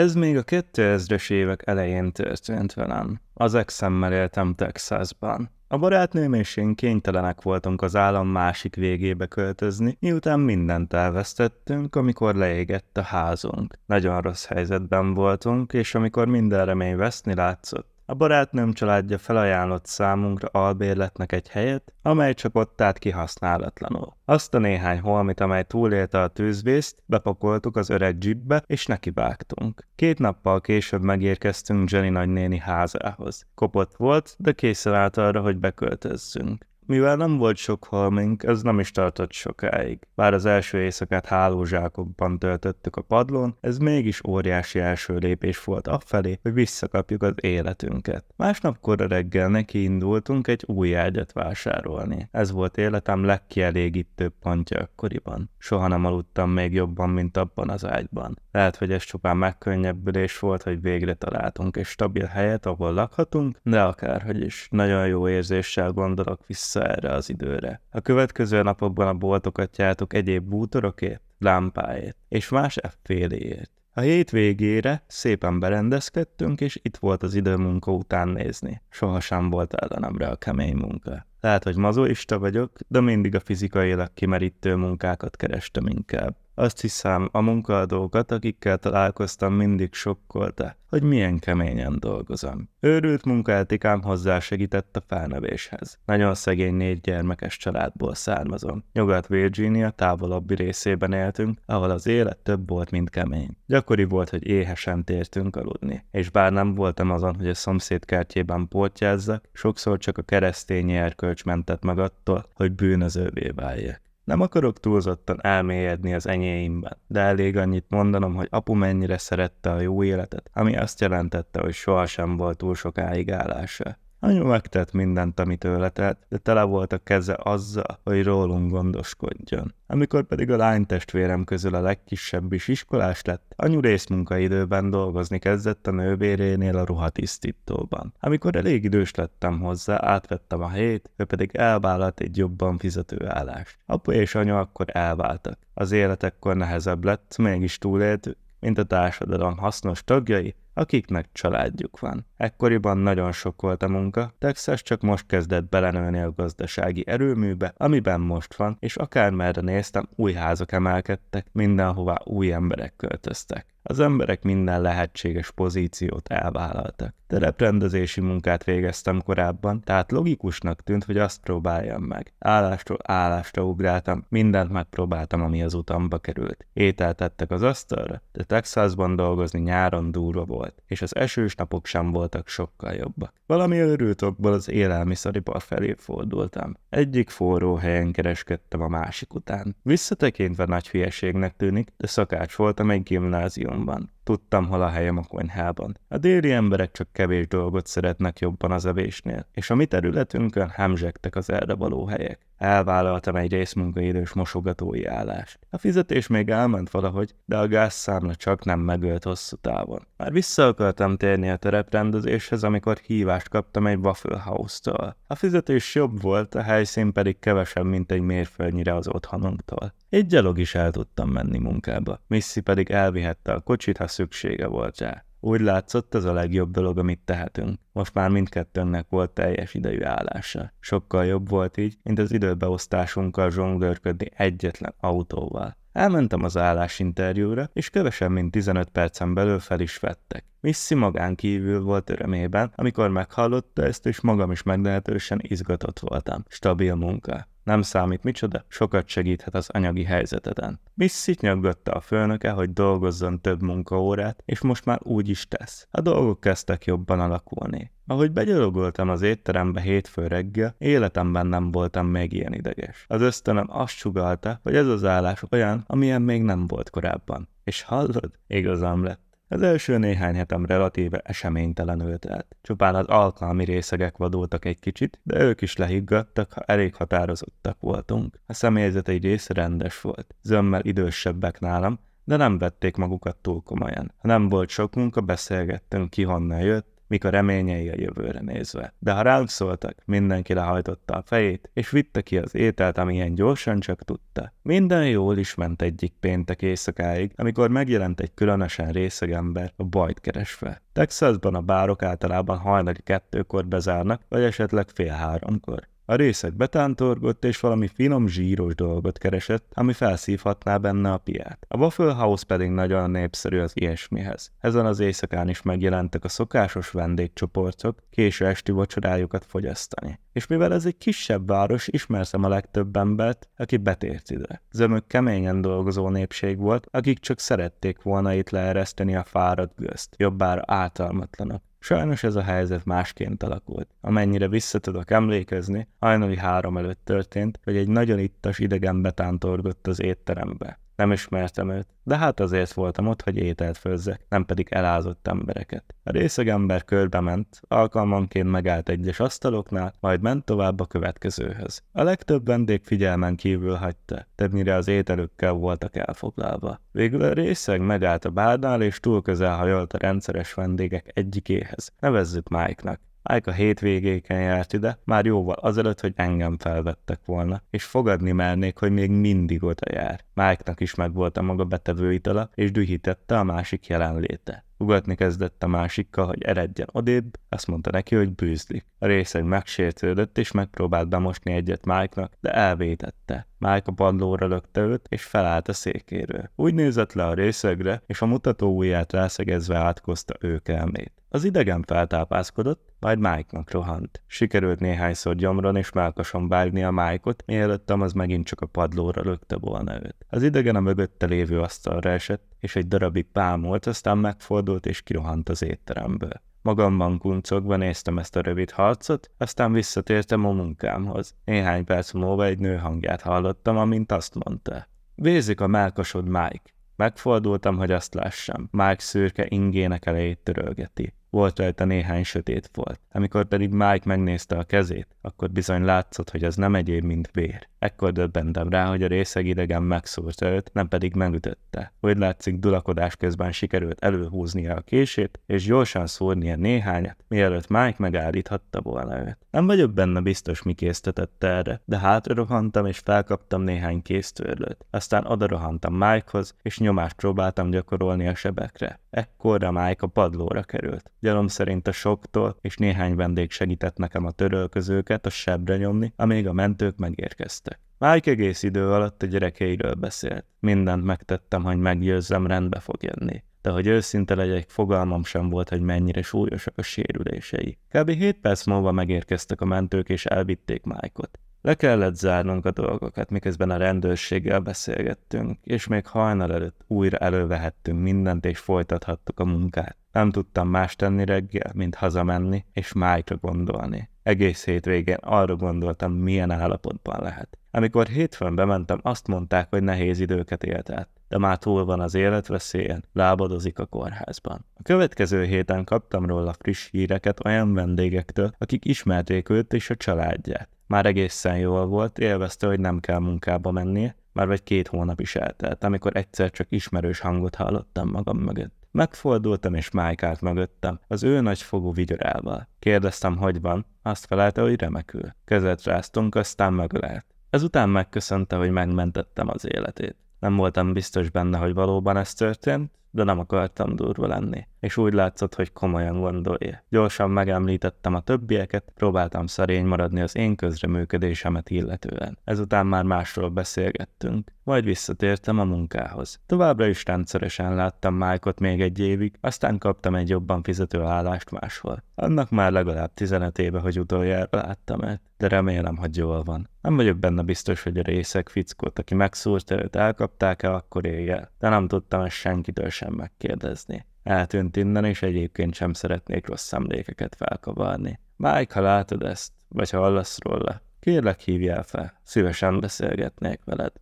Ez még a 2000-es évek elején történt velem. Az exemmel éltem Texasban. A barátnőm és én kénytelenek voltunk az állam másik végébe költözni, miután mindent elvesztettünk, amikor leégett a házunk. Nagyon rossz helyzetben voltunk, és amikor minden remény veszni látszott, a barátnőm családja felajánlott számunkra albérletnek egy helyet, amely csak ott állt kihasználatlanul. Azt a néhány holmit, amely túlélte a tűzvészt, bepakoltuk az öreg dzsibbe, és nekivágtunk. Két nappal később megérkeztünk Jenny nagynéni házához. Kopott volt, de készen állt arra, hogy beköltözzünk. Mivel nem volt sok halmink, ez nem is tartott sokáig. Bár az első éjszakát hálózsákokban töltöttük a padlón, ez mégis óriási első lépés volt afelé, hogy visszakapjuk az életünket. Másnap kora reggel nekiindultunk egy új ágyat vásárolni. Ez volt életem legkielégítőbb pontja akkoriban. Soha nem aludtam még jobban, mint abban az ágyban. Lehet, hogy ez csupán megkönnyebbülés volt, hogy végre találtunk egy stabil helyet, ahol lakhatunk, de akárhogy is, nagyon jó érzéssel gondolok vissza vissza erre az időre. A következő napokban a boltokat jártuk egyéb bútorokért, lámpáért és más efféléért. A hét végére szépen berendezkedtünk, és itt volt az idő munka után nézni. Sohasem volt ellenemre a kemény munka. Lehet, hogy mazoista vagyok, de mindig a fizikailag kimerítő munkákat kerestem inkább. Azt hiszem, a munkaadókat, akikkel találkoztam, mindig sokkolta, hogy milyen keményen dolgozom. Őrült munkaetikám hozzá segített a felnövéshez. Nagyon szegény négy gyermekes családból származom. Nyugat Virginia távolabbi részében éltünk, ahol az élet több volt, mint kemény. Gyakori volt, hogy éhesen tértünk aludni, és bár nem voltam azon, hogy a szomszéd kertjében pótjázzak, sokszor csak a keresztény erkölcs mentett meg attól, hogy bűnözővé váljak. Nem akarok túlzottan elmélyedni az enyémben, de elég annyit mondanom, hogy apu mennyire szerette a jó életet, ami azt jelentette, hogy sohasem volt túl sokáig állása. Anyu megtett mindent, amit ő letelt, de tele volt a keze azzal, hogy rólunk gondoskodjon. Amikor pedig a lány testvérem közül a legkisebb is iskolás lett, anyu részmunkaidőben dolgozni kezdett a nővérénél a ruhatisztítóban. Amikor elég idős lettem hozzá, átvettem a hét, ő pedig elvállalt egy jobban fizető állást. Apu és anya akkor elváltak. Az életekkor nehezebb lett, mégis túléltük, mint a társadalom hasznos tagjai, akiknek családjuk van. Ekkoriban nagyon sok volt a munka, Texas csak most kezdett belenőni a gazdasági erőműbe, amiben most van, és akármerre néztem, új házak emelkedtek, mindenhová új emberek költöztek. Az emberek minden lehetséges pozíciót elvállaltak. Tereprendezési munkát végeztem korábban, tehát logikusnak tűnt, hogy azt próbáljam meg. Állástól állásra ugráltam, mindent megpróbáltam, ami az utamba került. Ételt tettek az asztalra, de Texasban dolgozni nyáron durva volt volt, és az esős napok sem voltak sokkal jobbak. Valami őrült okból az élelmiszeripar felé fordultam. Egyik forró helyen kereskedtem a másik után. Visszatekintve nagy hülyeségnek tűnik, de szakács voltam egy gimnáziumban. Tudtam, hol a helyem a konyhában. A déli emberek csak kevés dolgot szeretnek jobban az evésnél, és a mi területünkön hemzsegtek az erre való helyek. Elvállaltam egy részmunkaidős mosogatói állást. A fizetés még elment valahogy, de a gázszámla csak nem megölt hosszú távon. Már vissza akartam térni a tereprendezéshez, amikor hívást kaptam egy Waffle House-tól. A fizetés jobb volt, a helyszín pedig kevesebb, mint egy mérföldnyire az otthonunktól. Egy gyalog is el tudtam menni munkába, Missy pedig elvihette a kocsit, ha szüksége volt rá. Úgy látszott, ez a legjobb dolog, amit tehetünk. Most már mindkettőnknek volt teljes idejű állása. Sokkal jobb volt így, mint az időbeosztásunkkal zsonglőrködni egyetlen autóval. Elmentem az állásinterjúra, és kevesebb mint 15 percen belül fel is vettek. Missy magán kívül volt örömében, amikor meghallotta ezt, és magam is meglehetősen izgatott voltam. Stabil munka. Nem számít micsoda, sokat segíthet az anyagi helyzeteden. Missy nyaggatta a főnöke, hogy dolgozzon több munkaórát, és most már úgy is tesz. A dolgok kezdtek jobban alakulni. Ahogy begyalogoltam az étterembe hétfő reggel, életemben nem voltam még ilyen ideges. Az ösztönöm azt sugalta, hogy ez az állás olyan, amilyen még nem volt korábban. És hallod? Igazam lett. Az első néhány hetem relatíve eseménytelenül telt. Csupán az alkalmi részegek vadultak egy kicsit, de ők is lehiggadtak, ha elég határozottak voltunk. A személyzet egy része rendes volt, zömmel idősebbek nálam, de nem vették magukat túl komolyan. Ha nem volt sok munka, beszélgettünk ki honnan jött, mik a reményei a jövőre nézve. De ha rám szóltak, mindenki lehajtotta a fejét, és vitte ki az ételt, amilyen gyorsan csak tudta. Minden jól is ment egyik péntek éjszakáig, amikor megjelent egy különösen részeg ember a bajt keresve. Texasban a bárok általában hajnali kettőkor bezárnak, vagy esetleg fél háromkor. A részek betántorgott és valami finom zsíros dolgot keresett, ami felszívhatná benne a piát. A Waffle House pedig nagyon népszerű az ilyesmihez. Ezen az éjszakán is megjelentek a szokásos vendégcsoportok késő esti vacsorájukat fogyasztani. És mivel ez egy kisebb város, ismertem a legtöbb embert, aki betért ide. Zömök keményen dolgozó népség volt, akik csak szerették volna itt leereszteni a fáradt gőzt, jobbára általmatlanak. Sajnos ez a helyzet másként alakult. Amennyire visszatudok emlékezni, hajnali három előtt történt, hogy egy nagyon ittas idegen betántorgott az étterembe. Nem ismertem őt, de hát azért voltam ott, hogy ételt főzzek, nem pedig elázott embereket. A részeg ember körbe ment, alkalmanként megállt egyes asztaloknál, majd ment tovább a következőhöz. A legtöbb vendég figyelmen kívül hagyta, többnyire az ételükkel voltak elfoglalva. Végül a részeg megállt a bárnál, és túl közel hajolt a rendszeres vendégek egyikéhez. Nevezzük Mike-nak. Mike a hétvégéken járt ide, már jóval azelőtt, hogy engem felvettek volna, és fogadni mernék, hogy még mindig oda jár. Mike-nak is megvolt a maga betevőitala, és dühítette a másik jelenléte. Ugatni kezdett a másikkal, hogy eredjen odébb, azt mondta neki, hogy bűzlik. A részeg megsértődött, és megpróbált bemosni egyet Mike-nak, de elvétette. Mike a padlóra lökte őt, és felállt a székéről. Úgy nézett le a részegre, és a mutató ujját rászegezve átkozta ők elmét. Az idegen feltápászkodott, majd Mike-nak rohant. Sikerült néhányszor gyomron és melkason vágni a Mike-ot, mielőtt az megint csak a padlóra lökte volna őt. Az idegen a mögötte lévő asztalra esett, és egy darabig pámolt, aztán megfordult és kirohant az étteremből. Magamban kuncogva néztem ezt a rövid harcot, aztán visszatértem a munkámhoz. Néhány perc múlva egy nő hangját hallottam, amint azt mondta. Vézik a melkasod, Mike. Megfordultam, hogy azt lássam. Mike szürke ingének elejét törölgeti volt rajta néhány sötét folt. Amikor pedig Mike megnézte a kezét, akkor bizony látszott, hogy az nem egyéb, mint vér. Ekkor döbbentem rá, hogy a részeg idegen megszúrta őt, nem pedig megütötte. Úgy látszik, dulakodás közben sikerült előhúznia a kését, és gyorsan szúrnia néhányat, mielőtt Mike megállíthatta volna őt. Nem vagyok benne biztos, mi késztetett erre, de hátra rohantam és felkaptam néhány kéztörlőt. Aztán odarohantam rohantam Mikehoz, és nyomást próbáltam gyakorolni a sebekre. Ekkorra Mike a padlóra került. Gyanom szerint a soktól, és néhány vendég segített nekem a törölközőket a sebre nyomni, amíg a mentők megérkeztek. Májk egész idő alatt a gyerekeiről beszélt. Mindent megtettem, hogy meggyőzzem, rendbe fog jönni. De hogy őszinte legyek, fogalmam sem volt, hogy mennyire súlyosak a sérülései. Kb. 7 perc múlva megérkeztek a mentők és elvitték Májkot. Le kellett zárnunk a dolgokat, miközben a rendőrséggel beszélgettünk, és még hajnal előtt újra elővehettünk mindent, és folytathattuk a munkát. Nem tudtam más tenni reggel, mint hazamenni, és májra gondolni. Egész hétvégén arra gondoltam, milyen állapotban lehet. Amikor hétfőn bementem, azt mondták, hogy nehéz időket élt át, de már túl van az életveszélyen, lábadozik a kórházban. A következő héten kaptam róla friss híreket olyan vendégektől, akik ismerték őt és a családját már egészen jól volt, élvezte, hogy nem kell munkába mennie, már vagy két hónap is eltelt, amikor egyszer csak ismerős hangot hallottam magam mögött. Megfordultam és Mike állt mögöttem, az ő nagyfogú vigyorával. Kérdeztem, hogy van, azt felelte, hogy remekül. Kezet ráztunk, aztán megölelt. Ezután megköszönte, hogy megmentettem az életét. Nem voltam biztos benne, hogy valóban ez történt, de nem akartam durva lenni. És úgy látszott, hogy komolyan gondolja. Gyorsan megemlítettem a többieket, próbáltam szerény maradni az én közreműködésemet illetően. Ezután már másról beszélgettünk. Majd visszatértem a munkához. Továbbra is rendszeresen láttam Mike-ot még egy évig, aztán kaptam egy jobban fizető állást máshol. Annak már legalább 15 éve, hogy utoljára láttam őt, de remélem, hogy jól van. Nem vagyok benne biztos, hogy a részek fickót, aki megszúrt előtt elkapták-e akkor éjjel, de nem tudtam ezt senkitől sem megkérdezni. Eltűnt innen, és egyébként sem szeretnék rossz emlékeket felkavarni. Mike, ha látod ezt, vagy ha hallasz róla, kérlek hívjál fel, szívesen beszélgetnék veled.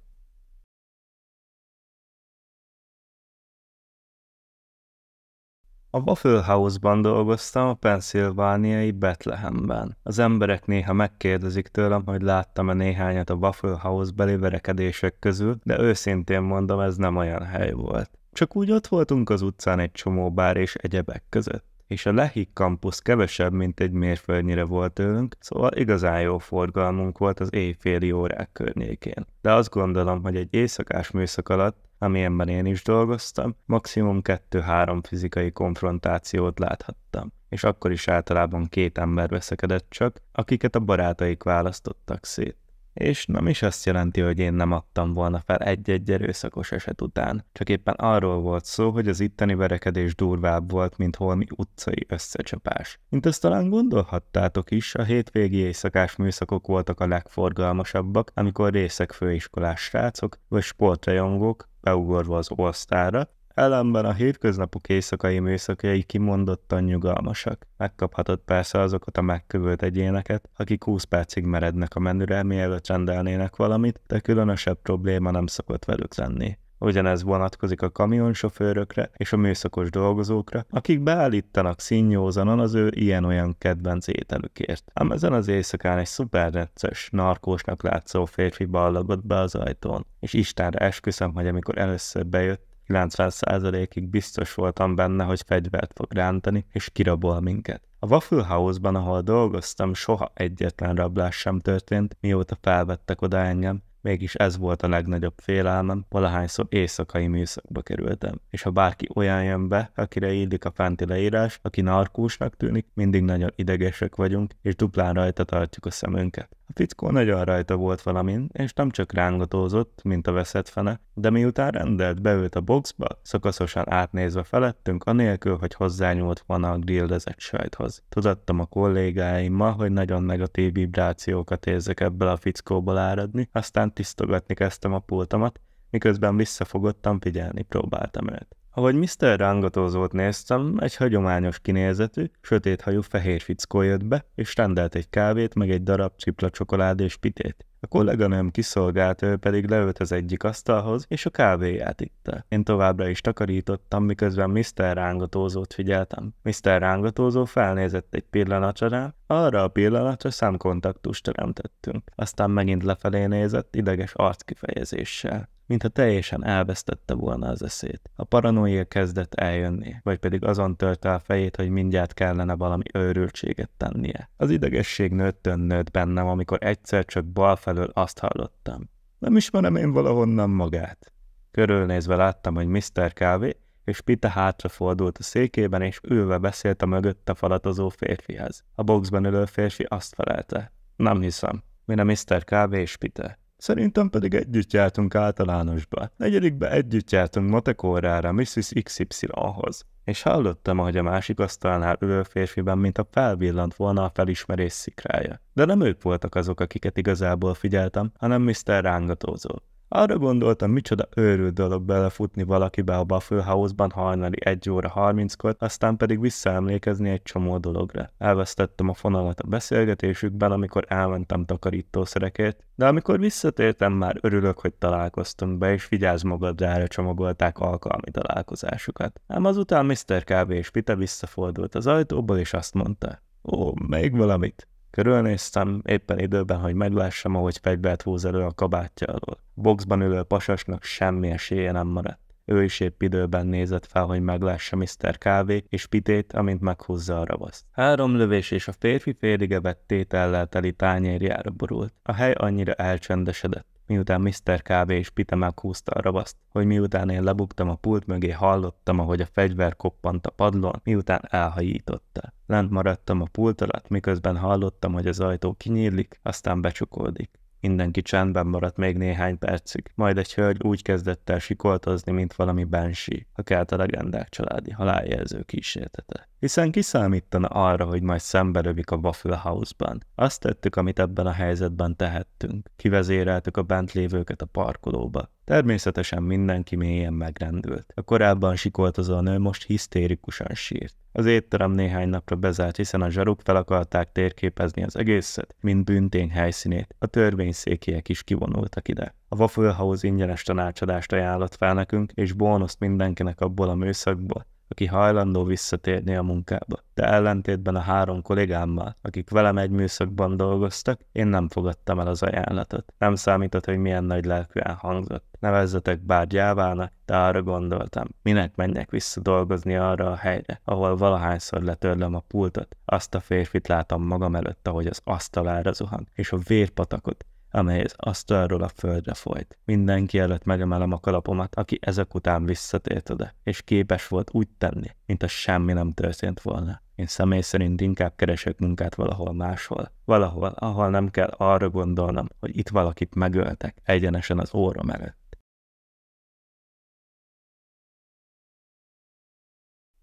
A Buffalo House-ban dolgoztam a pennsylvániai Betlehemben. Az emberek néha megkérdezik tőlem, hogy láttam-e néhányat a Buffalo House beli verekedések közül, de őszintén mondom, ez nem olyan hely volt. Csak úgy ott voltunk az utcán egy csomó bár és egyebek között és a Lehik kampusz kevesebb, mint egy mérföldnyire volt tőlünk, szóval igazán jó forgalmunk volt az éjféli órák környékén. De azt gondolom, hogy egy éjszakás műszak alatt, amilyenben én is dolgoztam, maximum 2-3 fizikai konfrontációt láthattam és akkor is általában két ember veszekedett csak, akiket a barátaik választottak szét és nem is azt jelenti, hogy én nem adtam volna fel egy-egy erőszakos eset után. Csak éppen arról volt szó, hogy az itteni verekedés durvább volt, mint holmi utcai összecsapás. Mint azt talán gondolhattátok is, a hétvégi éjszakás műszakok voltak a legforgalmasabbak, amikor részek főiskolás srácok vagy sportrajongók beugorva az osztára, Ellenben a hétköznapok éjszakai műszakai kimondottan nyugalmasak. Megkaphatod persze azokat a megkövölt egyéneket, akik 20 percig merednek a menüre, mielőtt rendelnének valamit, de különösebb probléma nem szokott velük lenni. Ugyanez vonatkozik a kamionsofőrökre és a műszakos dolgozókra, akik beállítanak színnyózanon az ő ilyen-olyan kedvenc ételükért. Ám ezen az éjszakán egy szuperrecces, narkósnak látszó férfi ballagott be az ajtón, és Istenre esküszöm, hogy amikor először bejött, 90%-ig biztos voltam benne, hogy fegyvert fog rántani, és kirabol minket. A Waffle House-ban, ahol dolgoztam, soha egyetlen rablás sem történt, mióta felvettek oda engem, mégis ez volt a legnagyobb félelmem, valahányszor éjszakai műszakba kerültem. És ha bárki olyan jön be, akire illik a fenti leírás, aki narkósnak tűnik, mindig nagyon idegesek vagyunk, és duplán rajta tartjuk a szemünket. A fickó nagyon rajta volt valamin, és nem csak rángatózott, mint a veszett fene, de miután rendelt, beült a boxba, szakaszosan átnézve felettünk, anélkül, hogy hozzányúlt volna a grillezett sajthoz. Tudattam a kollégáimmal, hogy nagyon negatív vibrációkat érzek ebből a fickóból áradni, aztán tisztogatni kezdtem a pultomat, miközben visszafogottam figyelni próbáltam őt. Ahogy Mr. Rangatózót néztem, egy hagyományos kinézetű, sötét hajú fehér fickó jött be, és rendelt egy kávét, meg egy darab cipla csokoládé és pitét. A kolléganőm kiszolgált, ő pedig leült az egyik asztalhoz, és a kávéját itta. Én továbbra is takarítottam, miközben Mr. rángatózót figyeltem. Mr. rángatózó felnézett egy pillanatra rám, arra a pillanatra szemkontaktust teremtettünk. Aztán megint lefelé nézett, ideges arckifejezéssel mintha teljesen elvesztette volna az eszét. A paranoia kezdett eljönni, vagy pedig azon törte a fejét, hogy mindjárt kellene valami őrültséget tennie. Az idegesség nőtt nőtt bennem, amikor egyszer csak bal felől azt hallottam. Nem ismerem én valahonnan magát. Körülnézve láttam, hogy Mr. Kávé és Pita hátrafordult a székében, és ülve beszélt a mögötte falatozó férfihez. A boxban ülő férfi azt felelte. Nem hiszem. Mire Mr. Kávé és Pita. Szerintem pedig együtt jártunk általánosba. Negyedikbe együtt jártunk Matekórára, Mrs. XY-hoz. És hallottam, ahogy a másik asztalnál ülő férfiben, mint a felvillant volna a felismerés szikrája. De nem ők voltak azok, akiket igazából figyeltem, hanem Mr. Rángatózó. Arra gondoltam, micsoda őrült dolog belefutni valakibe a Buffalo House-ban hajnali 1 óra 30-kor, aztán pedig visszaemlékezni egy csomó dologra. Elvesztettem a fonalat a beszélgetésükben, amikor elmentem takarítószerekért, de amikor visszatértem, már örülök, hogy találkoztunk be, és vigyázz magadra, csomagolták alkalmi találkozásukat. Ám azután Mr. KB és Pite visszafordult az ajtóból, és azt mondta, ó, még valamit. Körülnéztem, éppen időben, hogy meglássam, ahogy fegyvert húz elő a kabátja alól. Boxban ülő pasasnak semmi esélye nem maradt. Ő is épp időben nézett fel, hogy meglássa Mr. Kávé és Pitét, amint meghúzza a ravaszt. Három lövés és a férfi félig vett tétellel teli tányérjára borult. A hely annyira elcsendesedett miután Mr. Kávé és Pite meghúzta a ravaszt, hogy miután én lebuktam a pult mögé, hallottam, ahogy a fegyver koppant a padlón, miután elhajította. Lent maradtam a pult alatt, miközben hallottam, hogy az ajtó kinyílik, aztán becsukódik. Mindenki csendben maradt még néhány percig, majd egy hölgy úgy kezdett el sikoltozni, mint valami bensi, a kelt a legendák családi haláljelző kísértete. Hiszen kiszámítana arra, hogy majd szembelövik a Waffle House-ban. Azt tettük, amit ebben a helyzetben tehettünk. Kivezéreltük a bent lévőket a parkolóba. Természetesen mindenki mélyen megrendült. A korábban sikoltozó nő most hisztérikusan sírt. Az étterem néhány napra bezárt, hiszen a zsaruk fel akarták térképezni az egészet, mint büntény helyszínét. A törvényszékiek is kivonultak ide. A Waffle House ingyenes tanácsadást ajánlott fel nekünk, és bónuszt mindenkinek abból a műszakból, aki hajlandó visszatérni a munkába. De ellentétben a három kollégámmal, akik velem egy műszakban dolgoztak, én nem fogadtam el az ajánlatot. Nem számított, hogy milyen nagy lelkűen hangzott. Nevezzetek bár gyávának, de arra gondoltam, minek menjek vissza dolgozni arra a helyre, ahol valahányszor letörlöm a pultot, azt a férfit látom magam előtt, ahogy az asztalára zuhan, és a vérpatakot, amely az asztalról a földre folyt. Mindenki előtt megemelem a kalapomat, aki ezek után visszatért oda, és képes volt úgy tenni, mint a semmi nem történt volna. Én személy szerint inkább keresek munkát valahol máshol. Valahol, ahol nem kell arra gondolnom, hogy itt valakit megöltek egyenesen az órom előtt.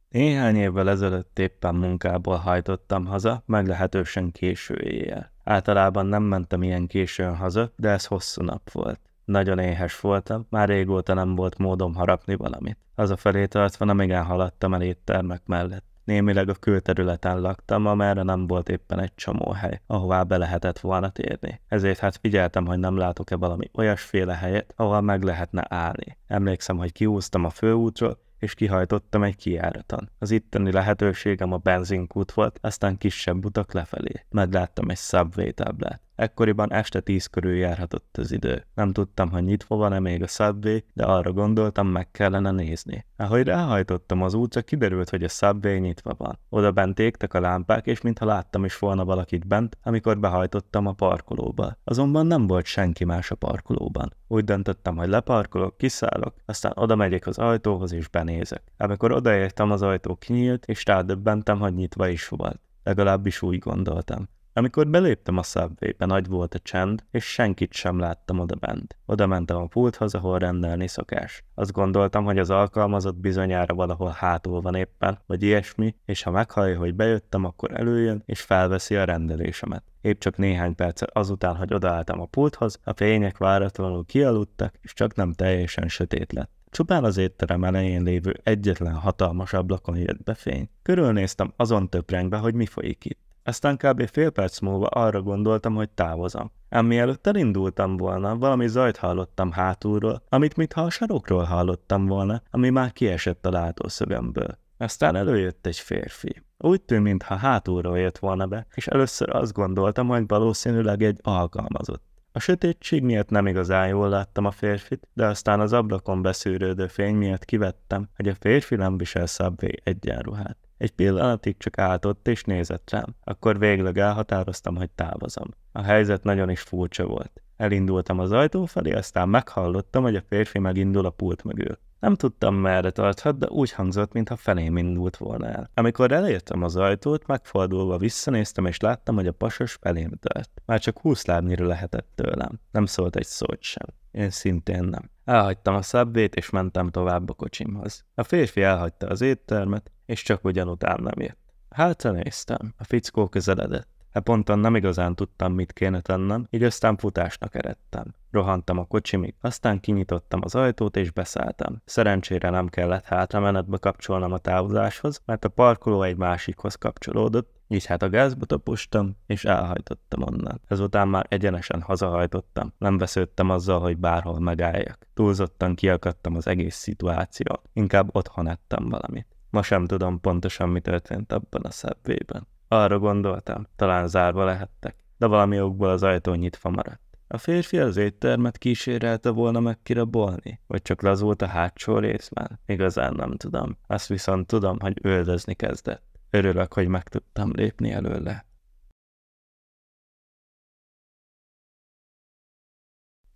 Néhány évvel ezelőtt éppen munkából hajtottam haza, meglehetősen késő éjjel. Általában nem mentem ilyen későn haza, de ez hosszú nap volt. Nagyon éhes voltam, már régóta nem volt módom harapni valamit. Az felé tartva nem igen haladtam el éttermek mellett. Némileg a külterületen laktam, amerre nem volt éppen egy csomó hely, ahová be lehetett volna térni. Ezért hát figyeltem, hogy nem látok-e valami olyasféle helyet, ahol meg lehetne állni. Emlékszem, hogy kiúztam a főútról, és kihajtottam egy kiáraton. Az itteni lehetőségem a benzinkút volt, aztán kisebb utak lefelé. Megláttam egy Subway táblát. Ekkoriban este tíz körül járhatott az idő. Nem tudtam, hogy nyitva van-e még a Subway, de arra gondoltam, meg kellene nézni. Ahogy ráhajtottam az útra, kiderült, hogy a Subway nyitva van. Oda bent égtek a lámpák, és mintha láttam is volna valakit bent, amikor behajtottam a parkolóba. Azonban nem volt senki más a parkolóban. Úgy döntöttem, hogy leparkolok, kiszállok, aztán oda megyek az ajtóhoz és benézek. Amikor odaértem, az ajtó kinyílt, és rádöbbentem, hogy nyitva is volt. Legalábbis úgy gondoltam. Amikor beléptem a szabvébe, nagy volt a csend, és senkit sem láttam oda bent. Oda mentem a pulthoz, ahol rendelni szokás. Azt gondoltam, hogy az alkalmazott bizonyára valahol hátul van éppen, vagy ilyesmi, és ha meghallja, hogy bejöttem, akkor előjön, és felveszi a rendelésemet. Épp csak néhány perc azután, hogy odaálltam a pulthoz, a fények váratlanul kialudtak, és csak nem teljesen sötét lett. Csupán az étterem elején lévő egyetlen hatalmas ablakon jött be fény. Körülnéztem azon töprengve, hogy mi folyik itt. Aztán kb. fél perc múlva arra gondoltam, hogy távozom. Ám mielőtt elindultam volna, valami zajt hallottam hátulról, amit mintha a sarokról hallottam volna, ami már kiesett a látószögemből. Aztán előjött egy férfi. Úgy tűnt, mintha hátulról jött volna be, és először azt gondoltam, hogy valószínűleg egy alkalmazott. A sötétség miatt nem igazán jól láttam a férfit, de aztán az ablakon beszűrődő fény miatt kivettem, hogy a férfi nem visel szabvé egyenruhát. Egy pillanatig csak állt ott és nézett rám, akkor végleg elhatároztam, hogy távozom. A helyzet nagyon is furcsa volt. Elindultam az ajtó felé, aztán meghallottam, hogy a férfi megindul a pult mögül. Nem tudtam, merre tarthat, de úgy hangzott, mintha felém indult volna el. Amikor elértem az ajtót, megfordulva visszanéztem, és láttam, hogy a pasas felém tört. Már csak húsz lábnyira lehetett tőlem. Nem szólt egy szót sem. Én szintén nem. Elhagytam a szabdét, és mentem tovább a kocsimhoz. A férfi elhagyta az éttermet, és csak ugyanután nem jött. Hátra néztem, a fickó közeledett. E ponton nem igazán tudtam, mit kéne tennem, így aztán futásnak eredtem. Rohantam a kocsimig, aztán kinyitottam az ajtót és beszálltam. Szerencsére nem kellett hátra menetbe kapcsolnom a távozáshoz, mert a parkoló egy másikhoz kapcsolódott, így hát a gázba tapostam, és elhajtottam onnan. Ezután már egyenesen hazahajtottam, nem vesződtem azzal, hogy bárhol megálljak. Túlzottan kiakadtam az egész szituációt, inkább otthon ettem valamit. Ma sem tudom pontosan, mi történt abban a szebbében. Arra gondoltam, talán zárva lehettek, de valami okból az ajtó nyitva maradt. A férfi az éttermet kísérelte volna meg kirabolni, vagy csak lazult a hátsó részben? Igazán nem tudom. Azt viszont tudom, hogy öldözni kezdett. Örülök, hogy meg tudtam lépni előle.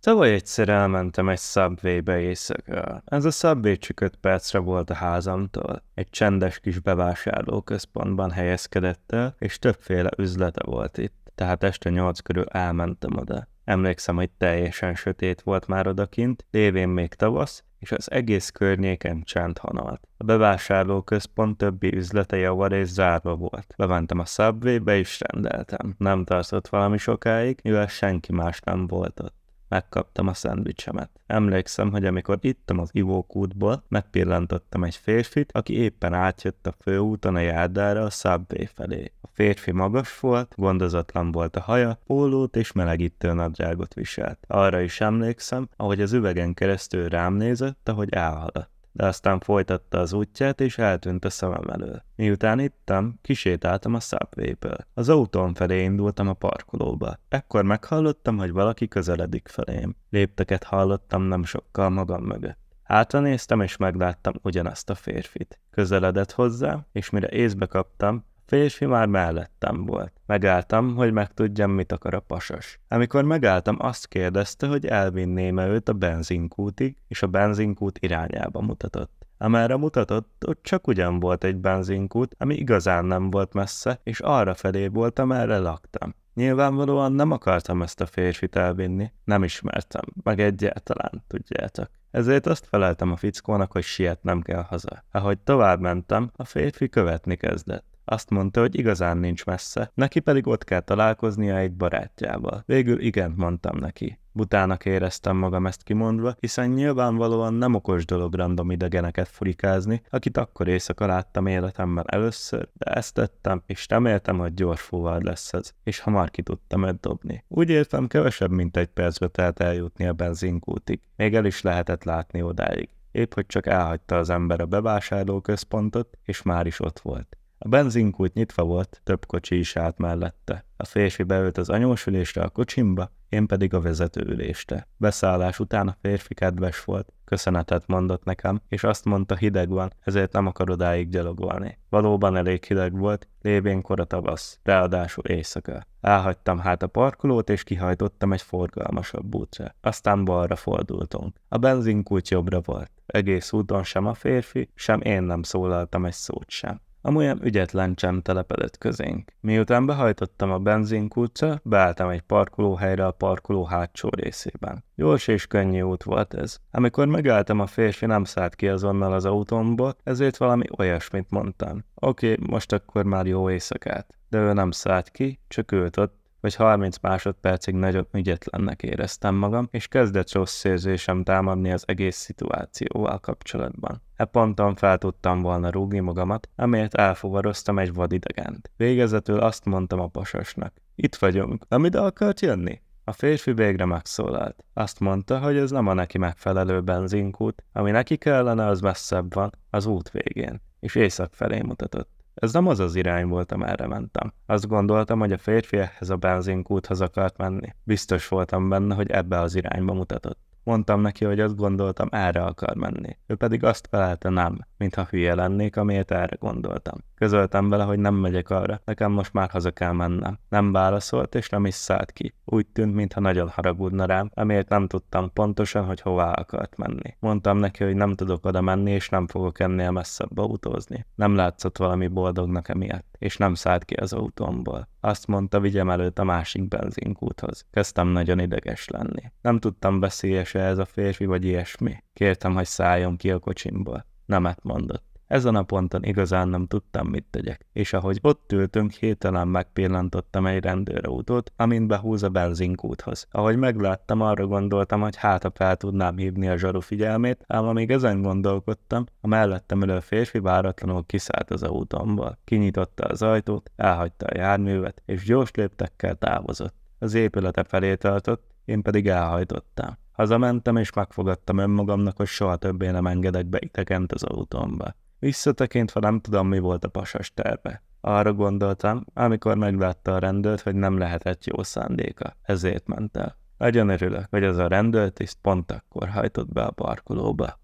Tavaly egyszer elmentem egy szabvébe be éjszakra. Ez a szabvé csak 5 percre volt a házamtól. Egy csendes kis központban helyezkedett el, és többféle üzlete volt itt. Tehát este 8 körül elmentem oda. Emlékszem, hogy teljesen sötét volt már odakint, lévén még tavasz, és az egész környéken csend hanalt. A központ többi üzlete és zárva volt. Bementem a subway és rendeltem. Nem tartott valami sokáig, mivel senki más nem volt ott megkaptam a szendvicsemet. Emlékszem, hogy amikor ittam az ivókútból, megpillantottam egy férfit, aki éppen átjött a főúton a járdára a Subway felé. A férfi magas volt, gondozatlan volt a haja, pólót és melegítő nadrágot viselt. Arra is emlékszem, ahogy az üvegen keresztül rám nézett, ahogy elhaladt de aztán folytatta az útját, és eltűnt a szemem elől. Miután ittam, kisétáltam a szápvéből. Az autón felé indultam a parkolóba. Ekkor meghallottam, hogy valaki közeledik felém. Lépteket hallottam nem sokkal magam mögött. Hátranéztem, és megláttam ugyanazt a férfit. Közeledett hozzá, és mire észbe kaptam, Férfi már mellettem volt. Megálltam, hogy megtudjam, mit akar a pasas. Amikor megálltam, azt kérdezte, hogy elvinném-e őt a benzinkútig, és a benzinkút irányába mutatott. Amerre mutatott, ott csak ugyan volt egy benzinkút, ami igazán nem volt messze, és arra felé volt, amerre laktam. Nyilvánvalóan nem akartam ezt a férfit elvinni, nem ismertem, meg egyáltalán, tudjátok. Ezért azt feleltem a fickónak, hogy sietnem kell haza. Ahogy tovább mentem, a férfi követni kezdett. Azt mondta, hogy igazán nincs messze, neki pedig ott kell találkoznia egy barátjával. Végül igent mondtam neki. Butának éreztem magam ezt kimondva, hiszen nyilvánvalóan nem okos dolog random idegeneket furikázni, akit akkor éjszaka láttam életemben először, de ezt tettem, és reméltem, hogy gyors fúvád lesz ez, és hamar ki tudtam ezt dobni. Úgy értem, kevesebb, mint egy percbe telt eljutni a benzinkútig. Még el is lehetett látni odáig. Épp hogy csak elhagyta az ember a bevásárlóközpontot, és már is ott volt. A benzinkút nyitva volt, több kocsi is állt mellette. A férfi beült az anyósülésre a kocsimba, én pedig a vezetőülésre. Beszállás után a férfi kedves volt, köszönetet mondott nekem, és azt mondta hideg van, ezért nem akar odáig gyalogolni. Valóban elég hideg volt, lévén kora tavasz, ráadásul éjszaka. Elhagytam hát a parkolót, és kihajtottam egy forgalmasabb útra. Aztán balra fordultunk. A benzinkút jobbra volt. Egész úton sem a férfi, sem én nem szólaltam egy szót sem. Amolyan ügyetlen csem telepedett közénk. Miután behajtottam a benzinkútca, beálltam egy parkolóhelyre a parkoló hátsó részében. Gyors és könnyű út volt ez. Amikor megálltam, a férfi nem szállt ki azonnal az autómból, ezért valami olyasmit mondtam. Oké, okay, most akkor már jó éjszakát. De ő nem szállt ki, csak ült ott, vagy 30 másodpercig nagyon ügyetlennek éreztem magam, és kezdett rossz érzésem támadni az egész szituációval kapcsolatban. E hát ponton fel tudtam volna rúgni magamat, amért elfuvaroztam egy vadidegent. Végezetül azt mondtam a pasasnak. Itt vagyunk. Nem ide akart jönni? A férfi végre megszólalt. Azt mondta, hogy ez nem a neki megfelelő benzinkút, ami neki kellene, az messzebb van, az út végén, és észak felé mutatott. Ez nem az az irány volt, amerre mentem. Azt gondoltam, hogy a férfi ehhez a benzinkúthoz akart menni. Biztos voltam benne, hogy ebbe az irányba mutatott. Mondtam neki, hogy azt gondoltam, erre akar menni. Ő pedig azt felelte nem, mintha hülye lennék, amiért erre gondoltam. Közöltem vele, hogy nem megyek arra, nekem most már haza kell mennem. Nem válaszolt, és nem is szállt ki. Úgy tűnt, mintha nagyon haragudna rám, amiért nem tudtam pontosan, hogy hová akart menni. Mondtam neki, hogy nem tudok oda menni, és nem fogok ennél messzebb autózni. Nem látszott valami boldognak emiatt, és nem szállt ki az autómból. Azt mondta, vigyem előtt a másik benzinkúthoz. Kezdtem nagyon ideges lenni. Nem tudtam beszélni ez a férfi, vagy ilyesmi. Kértem, hogy szálljon ki a kocsimból. Nemet mondott. Ezen a ponton igazán nem tudtam, mit tegyek, és ahogy ott ültünk, hételen megpillantottam egy rendőrautót, amint behúz a benzinkúthoz. Ahogy megláttam, arra gondoltam, hogy hát a fel tudnám hívni a zsaru figyelmét, ám amíg ezen gondolkodtam, a mellettem ülő férfi váratlanul kiszállt az autómból. Kinyitotta az ajtót, elhagyta a járművet, és gyors léptekkel távozott. Az épülete felé tartott, én pedig elhajtottam. Hazamentem, és megfogadtam önmagamnak, hogy soha többé nem engedek be idegent az autómba. Visszatekintve nem tudom, mi volt a pasas terve. Arra gondoltam, amikor meglátta a rendőrt, hogy nem lehetett jó szándéka, ezért ment el. Nagyon örülök, hogy ez a rendőrt is pont akkor hajtott be a parkolóba.